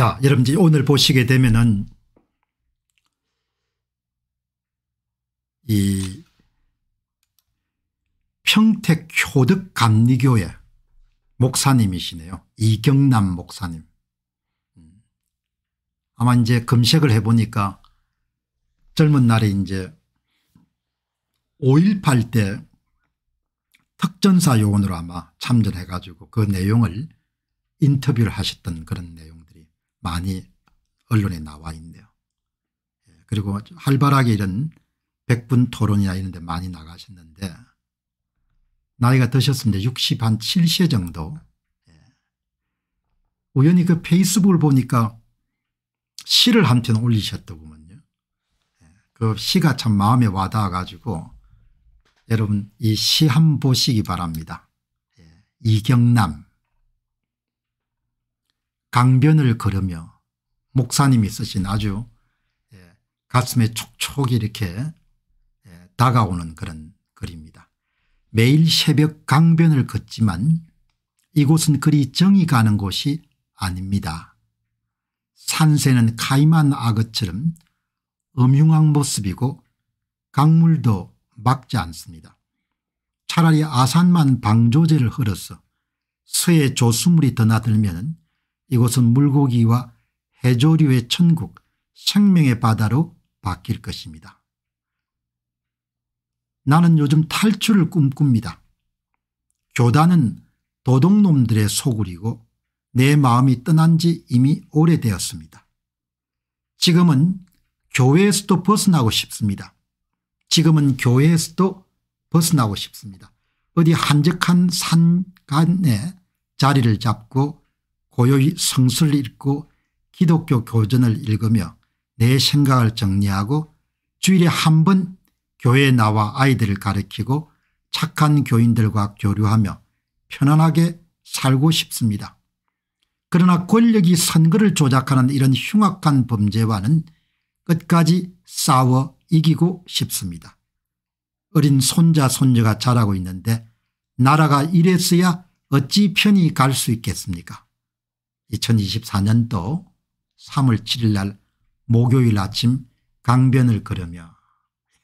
자, 여러분들 오늘 보시게 되면은 이 평택 효득 감리교회 목사님이시네요. 이경남 목사님. 아마 이제 검색을 해보니까 젊은 날에 이제 5.18 때 특전사 요원으로 아마 참전해가지고 그 내용을 인터뷰를 하셨던 그런 내용. 많이 언론에 나와 있네요. 예, 그리고 활발하게 이런 백분 토론이나 이런 데 많이 나가셨는데 나이가 드셨습니다. 60, 한 7세 정도. 예. 우연히 그 페이스북을 보니까 시를 한편 올리셨더구먼요. 예, 그 시가 참 마음에 와닿아 가지고 여러분 이 시 한 보시기 바랍니다. 이경남 강변을 걸으며 목사님이 쓰신 아주 예, 가슴에 촉촉이 이렇게 예, 다가오는 그런 글입니다. 매일 새벽 강변을 걷지만 이곳은 그리 정이 가는 곳이 아닙니다. 산새는 카이만 악어처럼 음흉한 모습이고 강물도 막지 않습니다. 차라리 아산만 방조제를 흘러서 서해 조수물이 드나들면 이곳은 물고기와 해조류의 천국 생명의 바다로 바뀔 것입니다. 나는 요즘 탈출을 꿈꿉니다. 교단은 도둑놈들의 소굴이고 내 마음이 떠난 지 이미 오래되었습니다. 지금은 교회에서도 벗어나고 싶습니다. 지금은 교회에서도 벗어나고 싶습니다. 어디 한적한 산간에 자리를 잡고 고요히 성서를 읽고 기독교 교전을 읽으며 내 생각을 정리하고 주일에 한 번 교회에 나와 아이들을 가르치고 착한 교인들과 교류하며 편안하게 살고 싶습니다. 그러나 권력이 선거를 조작하는 이런 흉악한 범죄와는 끝까지 싸워 이기고 싶습니다. 어린 손자 손녀가 자라고 있는데 나라가 이랬어야 어찌 편히 갈 수 있겠습니까 2024년도 3월 7일 날 목요일 아침 강변을 걸으며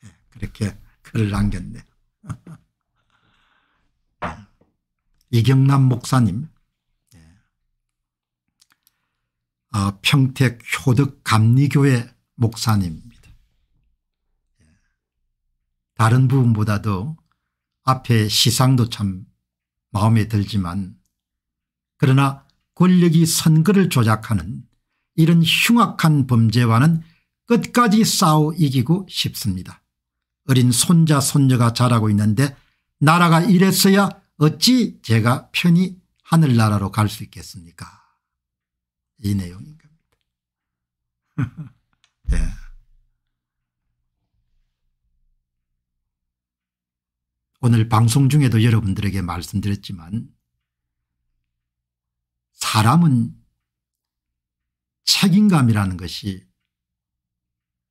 예, 그렇게 글을 남겼네. 이경남 목사님 예. 아, 평택 효덕 감리교회 목사님입니다. 예. 다른 부분보다도 앞에 시상도 참 마음에 들지만 그러나 권력이 선거를 조작하는 이런 흉악한 범죄와는 끝까지 싸워 이기고 싶습니다. 어린 손자 손녀가 자라고 있는데 나라가 이랬어야 어찌 제가 편히 하늘나라로 갈 수 있겠습니까 이 내용인 겁니다. 네. 오늘 방송 중에도 여러분들에게 말씀드렸지만 사람은 책임감이라는 것이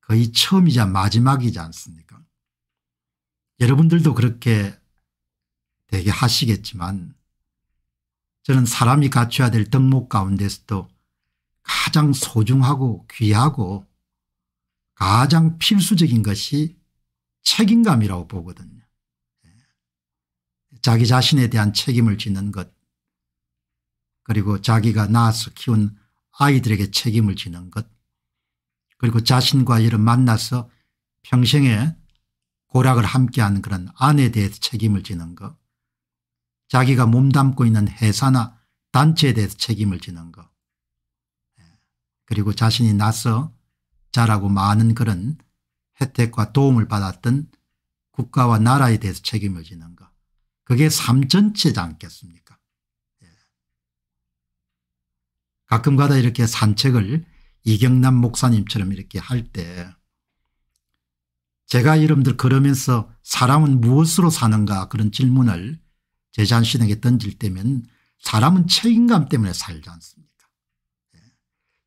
거의 처음이자 마지막이지 않습니까 여러분들도 그렇게 되게 하시겠지만 저는 사람이 갖춰야 될 덕목 가운데서도 가장 소중하고 귀하고 가장 필수적인 것이 책임감이라고 보거든요. 예. 자기 자신에 대한 책임을 지는 것 그리고 자기가 낳아서 키운 아이들에게 책임을 지는 것 그리고 자신과 이를 만나서 평생에 고락을 함께하는 그런 아내에 대해서 책임을 지는 것 자기가 몸담고 있는 회사나 단체에 대해서 책임을 지는 것 예. 그리고 자신이 나서 자라고 많은 그런 혜택과 도움을 받았던 국가와 나라에 대해서 책임을 지는 것 그게 삶 전체지 않겠습니까 가끔가다 이렇게 산책을 이경남 목사님처럼 이렇게 할 때 제가 여러분들 그러면서 사람은 무엇으로 사는가 그런 질문을 제 자신에게 던질 때면 사람은 책임감 때문에 살지 않습니까 예.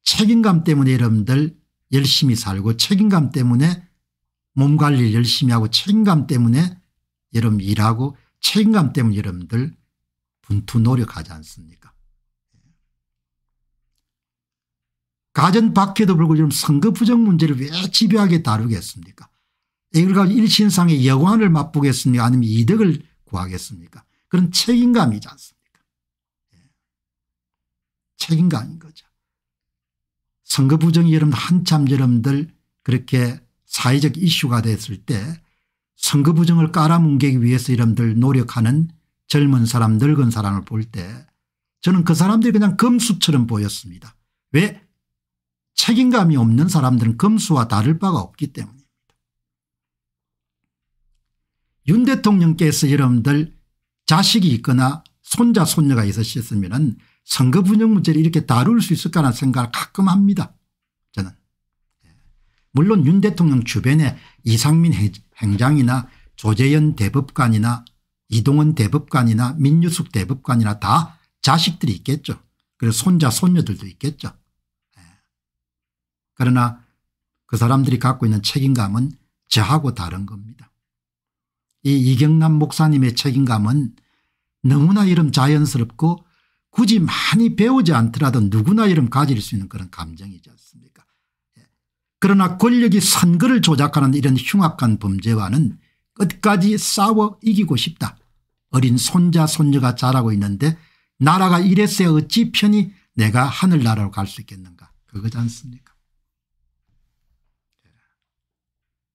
책임감 때문에 여러분들 열심히 살고 책임감 때문에 몸관리 를 열심히 하고 책임감 때문에 여러분 일하고 책임감 때문에 여러분들 분투 노력하지 않습니까 가전 밖에도 불구하고 지금 선거 부정 문제를 왜 집요하게 다루겠습니까 이걸 가지고 일신상의 여관을 맛보겠습니까 아니면 이득을 구하겠습니까 그런 책임감이지 않습니까 예. 책임감인 거죠. 선거 부정이 여러분 한참 여러분들 그렇게 사회적 이슈가 됐을 때 선거 부정을 깔아뭉개기 위해서 여러분들 노력하는 젊은 사람 늙은 사람을 볼 때 저는 그 사람들이 그냥 금수처럼 보였습니다. 왜 책임감이 없는 사람들은 검수와 다를 바가 없기 때문입니다. 윤 대통령께서 여러분들 자식이 있거나 손자 손녀가 있으셨으면 선거 분쟁 문제를 이렇게 다룰 수 있을까 라는 생각을 가끔 합니다. 저는. 예. 물론 윤 대통령 주변에 이상민 행장이나 조재현 대법관이나 이동원 대법관이나 민유숙 대법관이나 다 자식들이 있겠죠. 그리고 손자 손녀들도 있겠죠. 그러나 그 사람들이 갖고 있는 책임감은 저하고 다른 겁니다. 이 이경남 목사님의 책임감은 너무나 이름 자연스럽고 굳이 많이 배우지 않더라도 누구나 이름 가질 수 있는 그런 감정이지 않습니까 예. 그러나 권력이 선거를 조작하는 이런 흉악한 범죄와는 끝까지 싸워 이기고 싶다. 어린 손자 손녀가 자라고 있는데 나라가 이랬어야 어찌 편히 내가 하늘나라로 갈 수 있겠는가 그거지 않습니까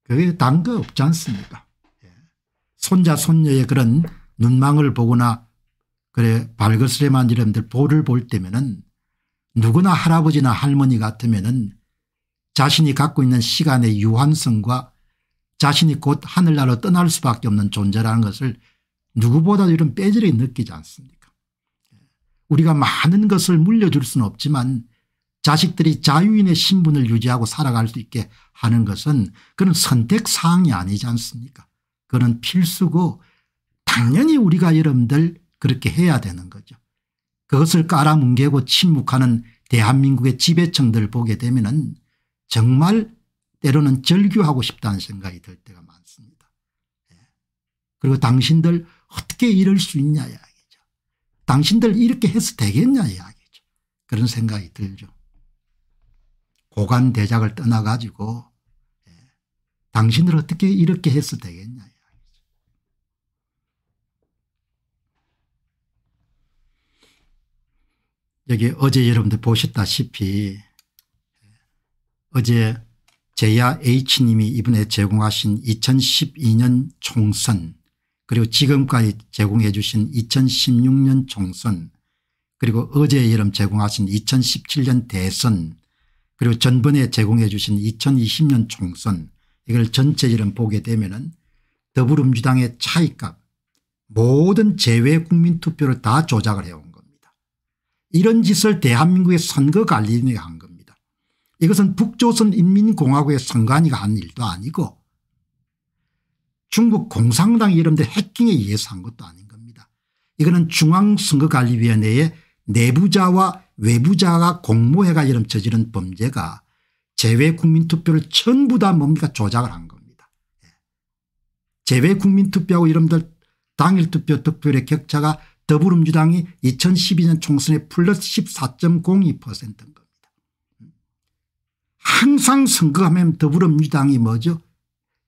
그게 단거 없지 않습니까 예. 손자 손녀의 그런 눈망을 보거나 그래 발거스레만 이름들 볼을 볼 때면은 누구나 할아버지나 할머니 같으면은 자신이 갖고 있는 시간의 유한성과 자신이 곧 하늘나라로 떠날 수밖에 없는 존재라는 것을 누구보다도 이런 빼질이 느끼지 않습니까 예. 우리가 많은 것을 물려줄 수는 없지만 자식들이 자유인의 신분을 유지하고 살아갈 수 있게 하는 것은 그런 선택사항이 아니지 않습니까 그는 필수고 당연히 우리가 여러분들 그렇게 해야 되는 거죠. 그것을 깔아뭉개고 침묵하는 대한민국의 지배층들을 보게 되면 은 정말 때로는 절규하고 싶다는 생각이 들 때가 많습니다. 예. 그리고 당신들 어떻게 이럴 수 있냐 이야기죠. 당신들 이렇게 해서 되겠냐 이야기죠. 그런 생각이 들죠. 고관 대작을 떠나가지고 예, 당신을 어떻게 이렇게 해서 되겠냐. 여기 어제 여러분들 보셨다시피 예, 어제 제야 H님이 이번에 제공하신 2012년 총선 그리고 지금까지 제공해 주신 2016년 총선 그리고 어제 여름 제공하신 2017년 대선 그리고 전번에 제공해 주신 2020년 총선 이걸 전체적으로 보게 되면 은 더불어민주당의 차이값 모든 제외 국민 투표를 다 조작을 해온 겁니다. 이런 짓을 대한민국의 선거관리위원회가 한 겁니다. 이것은 북조선인민공화국의 선관위가 한 일도 아니고 중국 공산당 이런 데 해킹에 의해서 한 것도 아닌 겁니다. 이거는 중앙선거관리위원회의 내부자와 외부자가 공모회가처럼 저지른 범죄가 재외국민투표를 전부 다 뭡니까 조작을 한 겁니다. 예. 재외국민투표하고 이름들 당일투표 득표율의 격차가 더불어민주당이 2012년 총선에 플러스 14.02%인 겁니다. 항상 선거하면 더불어민주당이 뭐죠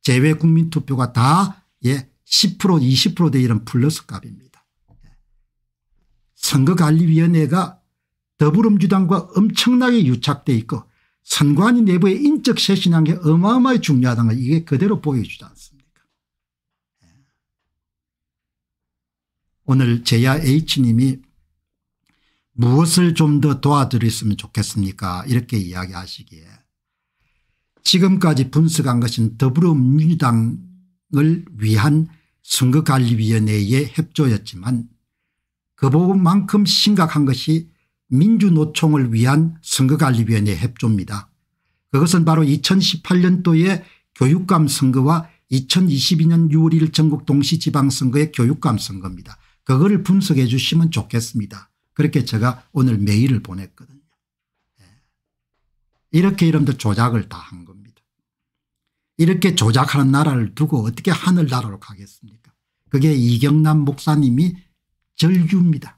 재외국민투표가 다 예, 10% 20%대 이런 플러스 값입니다. 예. 선거관리위원회가 더불어민주당과 엄청나게 유착돼 있고 선관위 내부의 인적 쇄신한 게 어마어마히 중요하다는 걸 이게 그대로 보여주지 않습니까 예. 오늘 제야 H님이 무엇을 좀 더 도와드렸으면 좋겠습니까 이렇게 이야기하시기에 지금까지 분석한 것은 더불어민주당을 위한 선거관리위원회의 협조였지만 그보만큼 심각한 것이 민주노총을 위한 선거관리위원회 협조입니다. 그것은 바로 2018년도의 교육감 선거와 2022년 6월 1일 전국 동시지방선거의 교육감 선거입니다. 그거를 분석해 주시면 좋겠습니다. 그렇게 제가 오늘 메일을 보냈거든요. 예. 이렇게 여러들 조작을 다 한 겁니다. 이렇게 조작하는 나라를 두고 어떻게 하늘나라로 가겠습니까 그게 이경남 목사님이 절규입니다.